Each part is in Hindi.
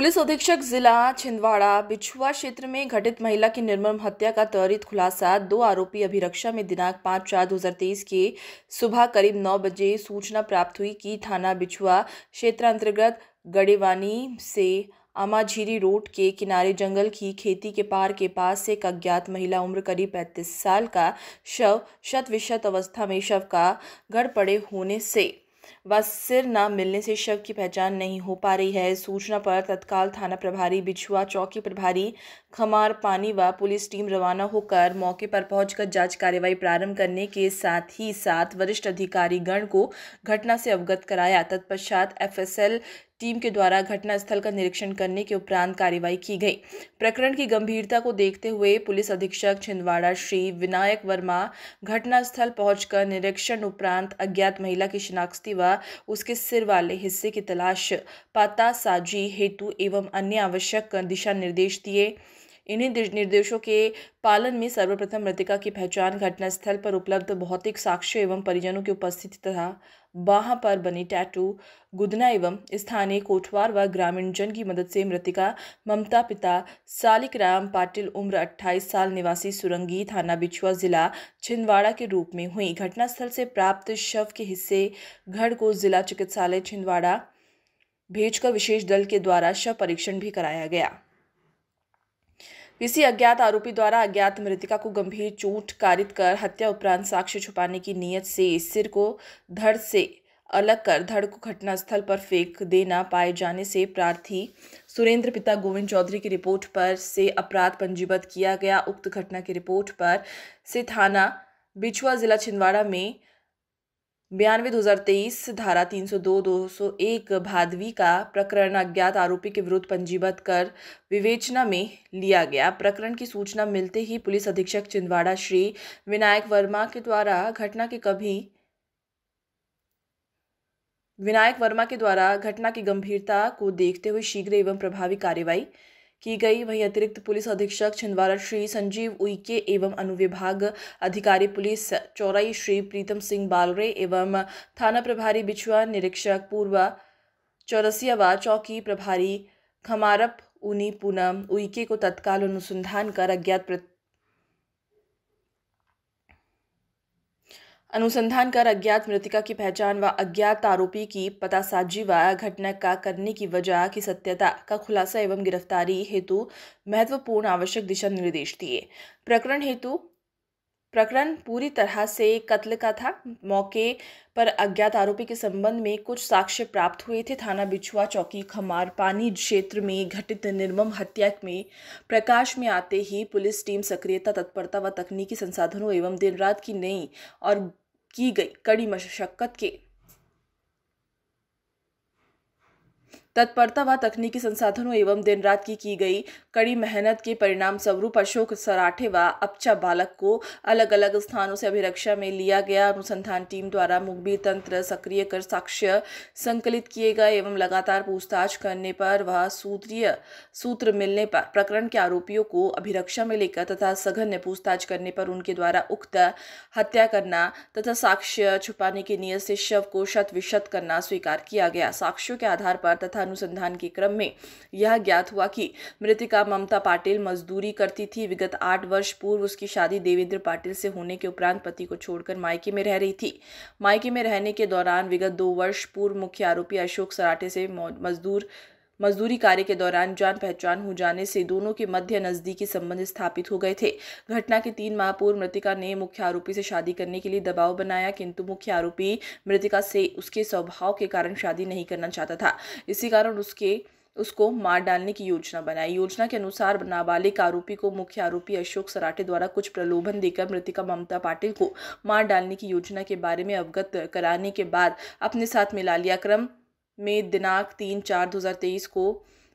पुलिस अधीक्षक जिला छिंदवाड़ा बिछुआ क्षेत्र में घटित महिला की निर्मम हत्या का त्वरित खुलासा दो आरोपी अभिरक्षा में दिनांक पाँच चार दो हजार तेईस के सुबह करीब नौ बजे सूचना प्राप्त हुई कि थाना बिछुआ क्षेत्र अंतर्गत गड़ेवानी से आमाझीरी रोड के किनारे जंगल की खेती के पार के पास से एक अज्ञात महिला उम्र करीब पैंतीस साल का शव शत विशत अवस्था में शव का गढ़ पड़े होने से व सिर न मिलने से शव की पहचान नहीं हो पा रही है सूचना पर तत्काल थाना प्रभारी बिछुआ चौकी प्रभारी खमार पानी व पुलिस टीम रवाना होकर मौके पर पहुंचकर जांच कार्यवाही प्रारंभ करने के साथ ही साथ वरिष्ठ अधिकारी गण को घटना से अवगत कराया तत्पश्चात एफएसएल टीम के द्वारा घटनास्थल का निरीक्षण करने के उपरांत कार्रवाई की गई प्रकरण की गंभीरता को देखते हुए पुलिस अधीक्षक छिंदवाड़ा श्री विनायक वर्मा घटनास्थल पहुंचकर निरीक्षण उपरांत अज्ञात महिला की शिनाख्ती व उसके सिर वाले हिस्से की तलाश पाता साजी हेतु एवं अन्य आवश्यक दिशा निर्देश दिए इन्हीं निर्देशों के पालन में सर्वप्रथम मृतिका की पहचान घटनास्थल पर उपलब्ध भौतिक साक्ष्य एवं परिजनों की उपस्थिति तथा बाह पर बनी टैटू गुदना एवं स्थानीय कोठवार व ग्रामीण जन की मदद से मृतिका ममता पिता सालिक राम पाटिल उम्र 28 साल निवासी सुरंगी थाना बिछुआ जिला छिंदवाड़ा के रूप में हुई घटनास्थल से प्राप्त शव के हिस्से घर को जिला चिकित्सालय छिंदवाड़ा भेजकर विशेष दल के द्वारा शव परीक्षण भी कराया गया इसी अज्ञात आरोपी द्वारा अज्ञात मृतिका को गंभीर चोट कारित कर हत्या उपरांत साक्ष्य छुपाने की नीयत से सिर को धड़ से अलग कर धड़ को घटनास्थल पर फेंक देना पाए जाने से प्रार्थी सुरेंद्र पिता गोविंद चौधरी की रिपोर्ट पर से अपराध पंजीबद्ध किया गया उक्त घटना की रिपोर्ट पर से थाना बिछुआ जिला छिंदवाड़ा में बयानवे दो धारा तीन सौ दो सौ एक भादवी का प्रकरण अज्ञात आरोपी के विरुद्ध पंजीबद्ध कर विवेचना में लिया गया प्रकरण की सूचना मिलते ही पुलिस अधीक्षक चिंदवाड़ा श्री विनायक वर्मा के द्वारा घटना के कभी विनायक वर्मा के द्वारा घटना की गंभीरता को देखते हुए शीघ्र एवं प्रभावी कार्यवाही की गई वहीं अतिरिक्त पुलिस अधीक्षक छिंदवाड़ा श्री संजीव उइके एवं अनुविभाग अधिकारी पुलिस चौराई श्री प्रीतम सिंह बालरे एवं थाना प्रभारी बिछुआ निरीक्षक पूर्व चौरसियावा चौकी प्रभारी खमारप उनी पूनम उइके को तत्काल अनुसंधान कर अज्ञात अनुसंधान कर अज्ञात मृतिका की पहचान व अज्ञात आरोपी की पतासाजी व घटना का करने की वजह की सत्यता का खुलासा एवं गिरफ्तारी हेतु महत्वपूर्ण आवश्यक दिशा निर्देश दिए प्रकरण हेतु प्रकरण पूरी तरह से कत्ल का था मौके पर अज्ञात आरोपी के संबंध में कुछ साक्ष्य प्राप्त हुए थे थाना बिछुआ चौकी खमार पानी क्षेत्र में घटित निर्मम हत्या में प्रकाश में आते ही पुलिस टीम सक्रियता तत्परता व तकनीकी संसाधनों एवं दिन रात की नई और की गई कड़ी मशक्क़त के तत्परता व तकनीकी संसाधनों एवं दिन रात की की गई कड़ी मेहनत के परिणाम स्वरूप अशोक सराठे व अपचा बालक को अलग अलग स्थानों से अभिरक्षा में लिया गया अनुसंधान टीम द्वारा मुखबिर तंत्र सक्रिय कर साक्ष्य संकलित किए गए एवं लगातार पूछताछ करने पर वह सूत्रीय सूत्र मिलने पर प्रकरण के आरोपियों को अभिरक्षा में लेकर तथा सघन पूछताछ करने पर उनके द्वारा उक्त हत्या करना तथा साक्ष्य छुपाने की नियत से शव को शत विशत करना स्वीकार किया गया साक्ष्यों के आधार पर तथा अनुसंधान के क्रम में यह ज्ञात हुआ कि मृतिका ममता पाटिल मजदूरी करती थी विगत आठ वर्ष पूर्व उसकी शादी देवेंद्र पाटिल से होने के उपरांत पति को छोड़कर मायके में रह रही थी मायके में रहने के दौरान विगत दो वर्ष पूर्व मुख्य आरोपी अशोक सराठे से मजदूर मजदूरी कार्य के दौरान जान पहचान हो जाने से दोनों के मध्य नजदीकी संबंध स्थापित हो गए थे घटना के तीन माह पूर्व मृतिका ने मुख्य आरोपी से शादी करने के लिए दबाव बनाया किंतु मुख्य आरोपी मृतिका से उसके स्वभाव के कारण शादी नहीं करना चाहता था इसी कारण उसके उसको मार डालने की योजना बनाई योजना के अनुसार नाबालिग आरोपी को मुख्य आरोपी अशोक सराठे द्वारा कुछ प्रलोभन देकर मृतिका ममता पाटिल को मार डालने की योजना के बारे में अवगत कराने के बाद अपने साथ मिला लिया क्रम में दिनांक तीन चार दो हज़ार तेईस को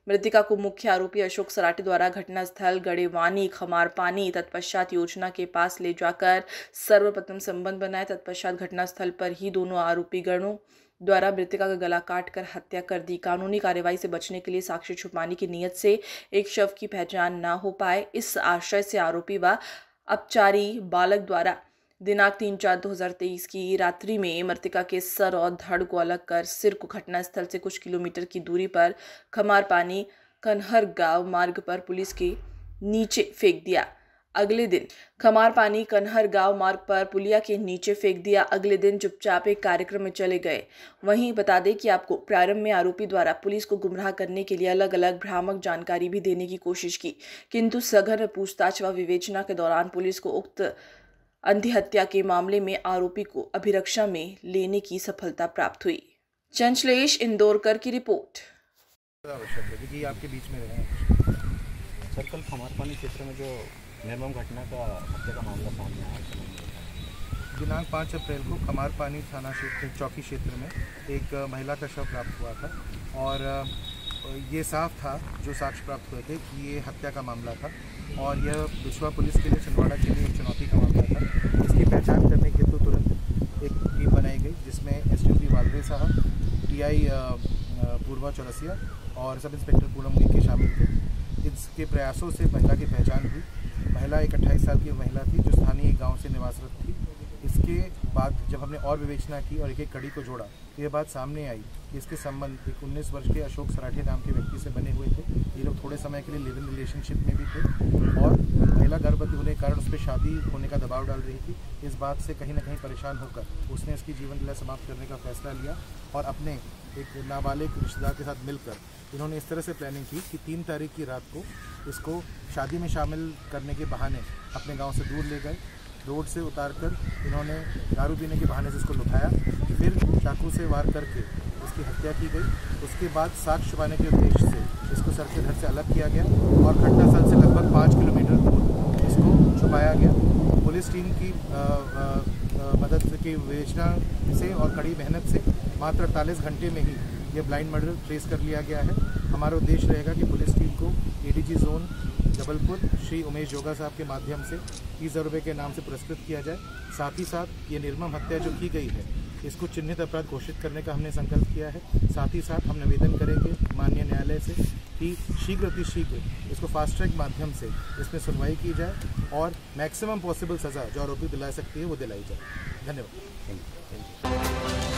मृतिका को मुख्य आरोपी अशोक सराटे द्वारा घटनास्थल गड़ेवानी खमारपानी तत्पश्चात योजना के पास ले जाकर सर्वप्रथम संबंध बनाए तत्पश्चात घटनास्थल पर ही दोनों आरोपी गणों द्वारा मृतिका का गला काट कर हत्या कर दी कानूनी कार्रवाई से बचने के लिए साक्ष्य छुपाने की नीयत से एक शव की पहचान न हो पाए इस आशय से आरोपी व अपचारी बालक द्वारा दिनांक तीन चार दो हज़ार तेईस की रात्रि में मृतिका के सर और धड़ को अलग कर सिर को घटनास्थल से कुछ किलोमीटर की दूरी पर खमार पानी कन्हर गांव मार्ग पर पुलिस के नीचे फेंक दिया अगले दिन खमार पानी कन्हर गांव मार्ग पर पुलिया के नीचे फेंक दिया अगले दिन चुपचाप एक कार्यक्रम में चले गए वहीं बता दें कि आपको प्रारंभ में आरोपी द्वारा पुलिस को गुमराह करने के लिए अलग अलग भ्रामक जानकारी भी देने की कोशिश की किंतु सघन पूछताछ व विवेचना के दौरान पुलिस को उक्त अंधी हत्या के मामले में आरोपी को अभिरक्षा में लेने की सफलता प्राप्त हुई चंचलेश इंदौरकर की रिपोर्ट आपके बीच में क्षेत्र में जो निर्मम घटना का हत्या का मामला सामने आया दिनांक पाँच अप्रैल को कमारपानी थाना क्षेत्र चौकी क्षेत्र में एक महिला का शव प्राप्त हुआ था और ये साफ था जो साक्ष्य प्राप्त हुए थे कि ये हत्या का मामला था और यह बिछवा पुलिस के लिए छिंदवाड़ा के लिए एक चुनौती का पर इसकी पहचान करने के तो तुरंत एक टीम बनाई गई जिसमें एस डी वालवे साहब टीआई पूर्वा चौरसिया और सब इंस्पेक्टर पूनम के शामिल थे इसके प्रयासों से महिला की पहचान हुई महिला एक अट्ठाईस साल की महिला थी जो स्थानीय गांव से निवासरत थी इसके बाद जब हमने और विवेचना की और एक एक कड़ी को जोड़ा तो ये बात सामने आई कि इसके संबंध एक उन्नीस वर्ष के अशोक सराठे नाम के व्यक्ति से बने हुए थे ये लोग थोड़े समय के लिए लिव इन रिलेशनशिप में भी थे के कारण उस पर शादी होने का दबाव डाल रही थी इस बात से कहीं ना कहीं परेशान होकर उसने इसकी जीवन लीला समाप्त करने का फैसला लिया और अपने एक नाबालिग रिश्तेदार के साथ मिलकर इन्होंने इस तरह से प्लानिंग की कि तीन तारीख की रात को इसको शादी में शामिल करने के बहाने अपने गांव से दूर ले गए रोड से उतार कर इन्होंने दारू पीने के बहाने से इसको लुटाया फिर चाकू से वार करके इसकी हत्या की गई उसके बाद साक्ष छुपाने के उद्देश्य से इसको सर के घर से अलग किया गया और घटनास्थल से लगभग पाँच किलोमीटर दूर उसको छुपाया गया पुलिस टीम की मदद की विवेचना से और कड़ी मेहनत से मात्र अड़तालीस घंटे में ही ये ब्लाइंड मर्डर ट्रेस कर लिया गया है हमारा उद्देश्य रहेगा कि पुलिस टीम को एडीजी जोन जबलपुर श्री उमेश जोगा साहब के माध्यम से तीस हज़ार के नाम से पुरस्कृत किया जाए साथ ही साथ ये निर्मम हत्या जो की गई है इसको चिन्हित अपराध घोषित करने का हमने संकल्प किया है साथ ही साथ हम निवेदन करेंगे माननीय न्यायालय से कि शीघ्र अतिशीघ्र इसको फास्ट ट्रैक माध्यम से इसमें सुनवाई की जाए और मैक्सिमम पॉसिबल सज़ा जो आरोपी दिला सकती है वो दिलाई जाए धन्यवाद थैंक यू